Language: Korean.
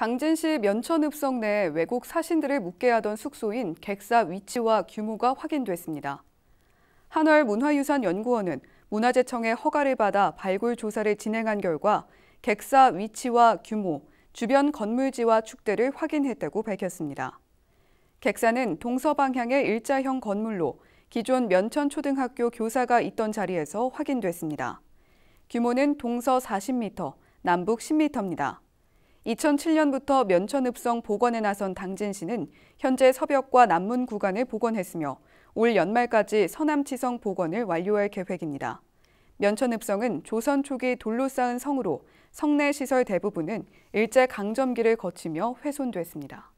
당진시 면천읍성 내 외국 사신들을 묵게 하던 숙소인 객사 위치와 규모가 확인됐습니다. 한월 문화유산연구원은 문화재청의 허가를 받아 발굴 조사를 진행한 결과 객사 위치와 규모, 주변 건물지와 축대를 확인했다고 밝혔습니다. 객사는 동서 방향의 일자형 건물로 기존 면천초등학교 교사가 있던 자리에서 확인됐습니다. 규모는 동서 40m, 남북 10m입니다. 2007년부터 면천 읍성 복원에 나선 당진시는 현재 서벽과 남문 구간을 복원했으며 올 연말까지 서남지성 복원을 완료할 계획입니다. 면천 읍성은 조선 초기 돌로 쌓은 성으로 성내 시설 대부분은 일제 강점기를 거치며 훼손됐습니다.